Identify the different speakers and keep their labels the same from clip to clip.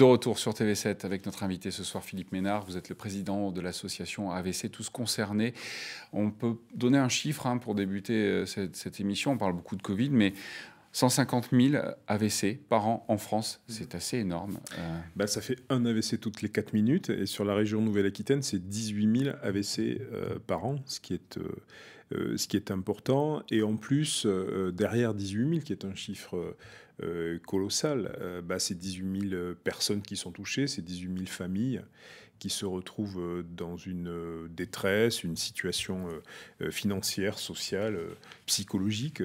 Speaker 1: De retour sur TV7 avec notre invité ce soir, Philippe Ménard. Vous êtes le président de l'association AVC Tous Concernés. On peut donner un chiffre hein, pour débuter euh, cette, cette, émission. On parle beaucoup de Covid, mais 150 000 AVC par an en France, mhm. c'est assez énorme. Euh, bah, ça fait
Speaker 2: un AVC toutes les 4 minutes, et sur la région Nouvelle-Aquitaine, c'est 18 000 AVC par an, ce qui est... Euh, euh, ce qui est important, et en plus, derrière 18 000, qui est un chiffre colossal, bah, c'est 18 000 personnes qui sont touchées, c'est 18 000 familles, qui se retrouvent euh, dans une euh, détresse, une situation euh, financière, sociale, psychologique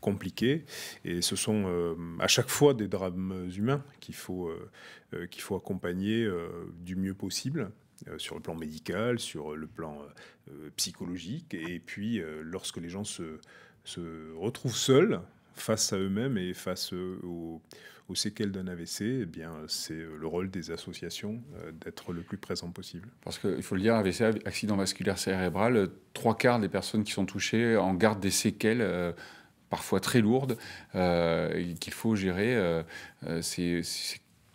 Speaker 2: compliquée. Et ce sont à chaque fois des drames humains qu'il faut, qu'il faut accompagner du mieux possible sur le plan médical, sur le plan psychologique. Et puis, lorsque les gens se, se retrouvent seuls face à eux-mêmes et face aux, aux séquelles d'un AVC, eh bien, c'est euh, le rôle des associations euh, d'être le plus présent possible.
Speaker 1: Parce qu'il faut le dire, AVC, accident vasculaire cérébral, trois quarts des personnes qui sont touchées en gardent des séquelles. Euh, parfois très lourdes, qu'il faut gérer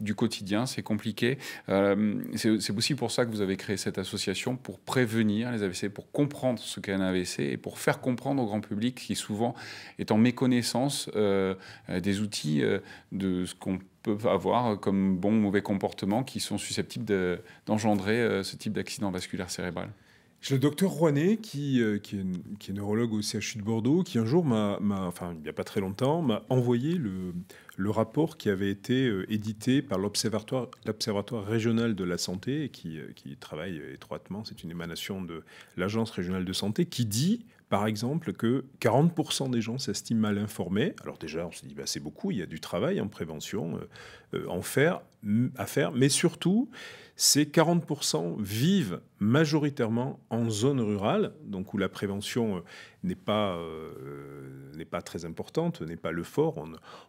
Speaker 1: du quotidien, c'est compliqué. Euh, c'est aussi pour ça que vous avez créé cette association, pour prévenir les AVC, pour comprendre ce qu'est un AVC et pour faire comprendre au grand public qui souvent est en méconnaissance euh, euh, des outils de ce qu'on peut avoir comme bon ou mauvais comportement qui sont susceptibles d'engendrer ce type d'accident vasculaire cérébral le docteur Rouanet,
Speaker 2: qui, euh, est, neurologue au CHU de Bordeaux, qui un jour m'a, enfin il n'y a pas très longtemps, m'a envoyé le, rapport qui avait été euh, édité par l'Observatoire, régional de la santé, qui, euh, travaille étroitement, c'est une émanation de l'Agence régionale de santé, qui dit par exemple, que 40% des gens s'estiment mal informés. Alors déjà, on se dit, bah, c'est beaucoup, il y a du travail en prévention, en faire mais surtout, ces 40% vivent majoritairement en zone rurale, donc où la prévention euh, n'est pas, euh, pas très importante, n'est pas le fort.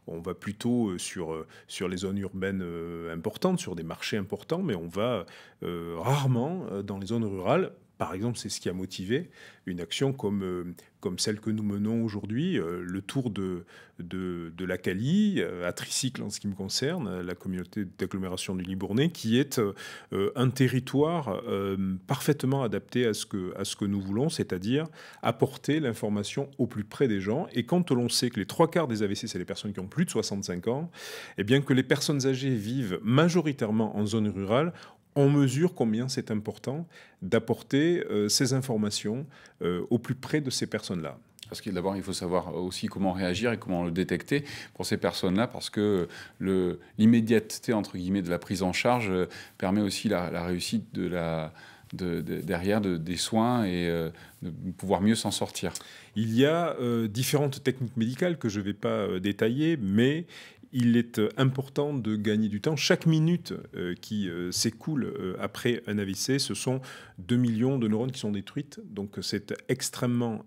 Speaker 2: On, va plutôt euh, sur, sur les zones urbaines importantes, sur des marchés importants, mais on va rarement dans les zones rurales par exemple, c'est ce qui a motivé une action comme, euh, comme celle que nous menons aujourd'hui, euh, le tour de, de, la Cali, euh, à tricycle en ce qui me concerne, la communauté d'agglomération du Libournais, qui est un territoire parfaitement adapté à ce que, à ce que nous voulons, c'est-à-dire apporter l'information au plus près des gens. Et quand l'on sait que les trois quarts des AVC, c'est les personnes qui ont plus de 65 ans, et eh bien que les personnes âgées vivent majoritairement en zone rurale, on mesure combien c'est important d'apporter euh, ces informations
Speaker 1: euh, au plus près de ces personnes-là. Parce que d'abord, il faut savoir aussi comment réagir et comment le détecter pour ces personnes-là, parce que l'immédiateté, entre guillemets, de la prise en charge euh, permet aussi la, réussite derrière des soins et de pouvoir mieux s'en sortir. Il y a différentes techniques médicales que je ne vais pas
Speaker 2: détailler, mais il est euh, important de gagner du temps. Chaque minute euh, qui euh, s'écoule après un AVC, ce sont 2 millions de neurones qui sont détruites. Donc c'est extrêmement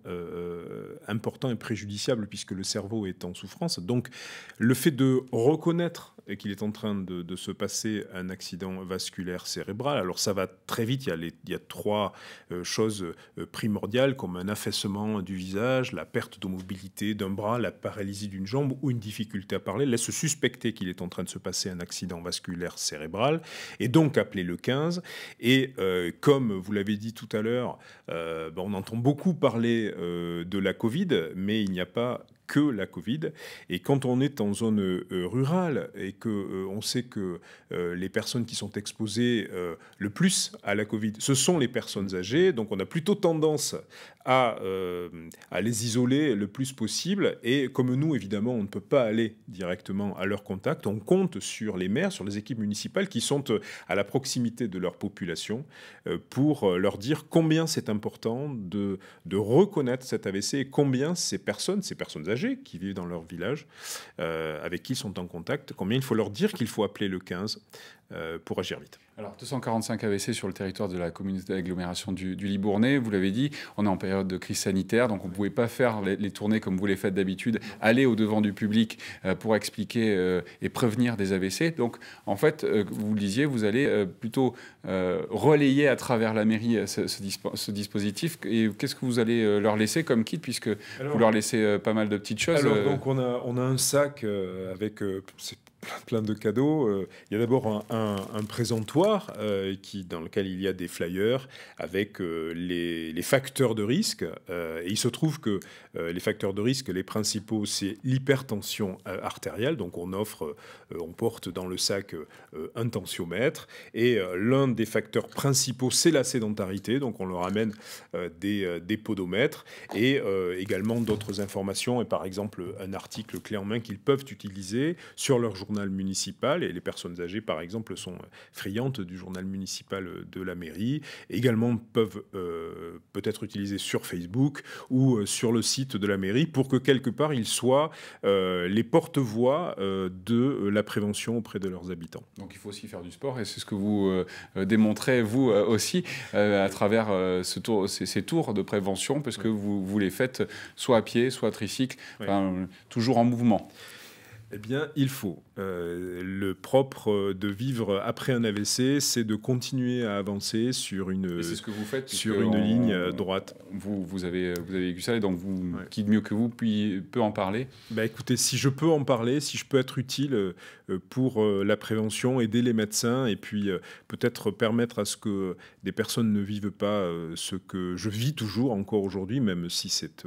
Speaker 2: important et préjudiciable puisque le cerveau est en souffrance. Donc le fait de reconnaître qu'il est en train de, se passer un accident vasculaire cérébral. Alors ça va très vite, il y a, trois euh, choses euh, primordiales comme un affaissement du visage, la perte de mobilité d'un bras, la paralysie d'une jambe ou une difficulté à parler, laisse suspecter qu'il est en train de se passer un accident vasculaire cérébral, et donc appeler le 15. Et euh, comme vous l'avez dit tout à l'heure, ben, on entend beaucoup parler de la Covid, mais il n'y a pas que la Covid. Et quand on est en zone euh, euh, rurale et que euh, on sait que les personnes qui sont exposées le plus à la Covid, ce sont les personnes âgées, donc on a plutôt tendance à, à les isoler le plus possible. Et comme nous, évidemment, on ne peut pas aller directement à leur contact, on compte sur les maires, sur les équipes municipales qui sont à la proximité de leur population pour leur dire combien c'est important de, de reconnaître cet AVC et combien ces personnes, ces personnes âgées, qui vivent dans leur village, euh, avec qui ils sont en contact, combien il faut leur dire qu'il faut appeler le 15 euh, pour agir
Speaker 1: vite. Alors 245 AVC sur le territoire de la communauté d'agglomération du, du, Libournais, vous l'avez dit, on est en période de crise sanitaire, donc on ne pouvait pas faire les, tournées comme vous les faites d'habitude, aller au devant du public euh, pour expliquer euh, et prévenir des AVC. Donc en fait, vous le disiez, vous allez plutôt relayer à travers la mairie ce, ce, dispositif. Et qu'est-ce que vous allez leur laisser comme kit, puisque vous leur laissez pas mal de petites choses Alors donc
Speaker 2: on a, on a un sac avec plein, de cadeaux. Euh, il y a d'abord un, présentoir euh, qui, dans lequel il y a des flyers avec euh, les, facteurs de risque. il se trouve que les facteurs de risque, les principaux, c'est l'hypertension artérielle. Donc on offre, on porte dans le sac un tensiomètre. Et l'un des facteurs principaux, c'est la sédentarité. Donc on leur amène des, podomètres et également d'autres informations. Et par exemple, un article clé en main qu'ils peuvent utiliser sur leur journée journal municipal, et les personnes âgées, par exemple, sont euh, friandes du journal municipal euh, de la mairie. Également, peuvent euh, peut-être utiliser sur Facebook ou sur le site de la mairie pour que quelque part ils soient les
Speaker 1: porte-voix de la prévention auprès de leurs habitants. Donc il faut aussi faire du sport, et c'est ce que vous démontrez vous aussi à travers ce tour, ces, tours de prévention, parce que vous, vous les faites soit à pied, soit à tricycle, enfin, toujours en mouvement. Eh bien, il faut. Euh, le propre de vivre après un AVC,
Speaker 2: c'est de continuer à avancer sur une, sur une ligne euh, droite. Vous, vous, avez, vous avez vécu ça, et donc vous, qui de mieux que vous puis, peut en parler bah, Écoutez, si je peux en parler, si je peux être utile euh, pour la prévention, aider les médecins, et puis peut-être permettre à ce que des personnes ne vivent pas ce que je vis toujours encore aujourd'hui, même si c'est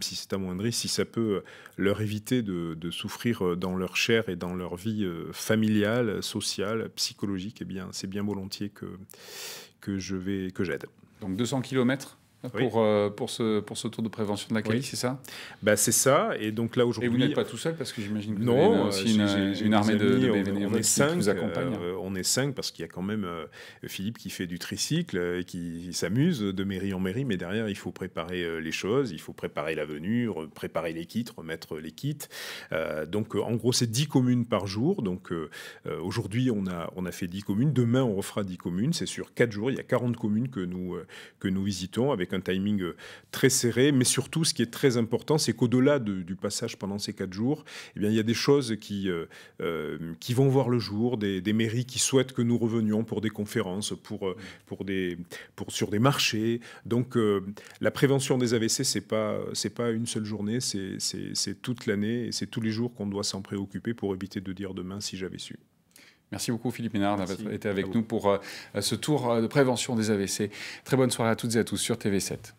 Speaker 2: si amoindri, si ça peut leur éviter de, de souffrir dans leur chair et dans leur vie euh, familiale, sociale, psychologique, et eh bien, c'est bien volontiers que, je vais que j'aide. Donc 200 km pour, euh, pour, ce, pour ce tour de prévention de la crise, c'est ça bah, C'est ça. Et donc là aujourd'hui. vous n'êtes pas
Speaker 1: tout seul parce que j'imagine que vous avez euh, aussi une, une, armée de, bénévoles on, est cinq, euh,
Speaker 2: on est cinq parce qu'il y a quand même Philippe qui fait du tricycle et qui s'amuse de mairie en mairie, mais derrière il faut préparer les choses, il faut préparer la venue, préparer les kits, remettre les kits. donc en gros, c'est 10 communes par jour. Donc aujourd'hui, on a, on a fait 10 communes. Demain, on refera 10 communes. C'est sur 4 jours. Il y a 40 communes que nous, que nous visitons avec un timing euh, très serré. Mais surtout, ce qui est très important, c'est qu'au-delà du passage pendant ces quatre jours, eh bien, il y a des choses qui, euh, euh, qui vont voir le jour, des, mairies qui souhaitent que nous revenions pour des conférences, pour, pour des, pour, sur des marchés. Donc, la prévention des AVC, c'est pas, c'est pas une seule journée, c'est, c'est toute l'année et c'est tous les jours
Speaker 1: qu'on doit s'en préoccuper pour éviter de dire demain si j'avais su. Merci beaucoup Philippe Ménard d'avoir été avec nous pour euh, ce tour euh, de prévention des AVC. Très bonne soirée à toutes et à tous sur TV7.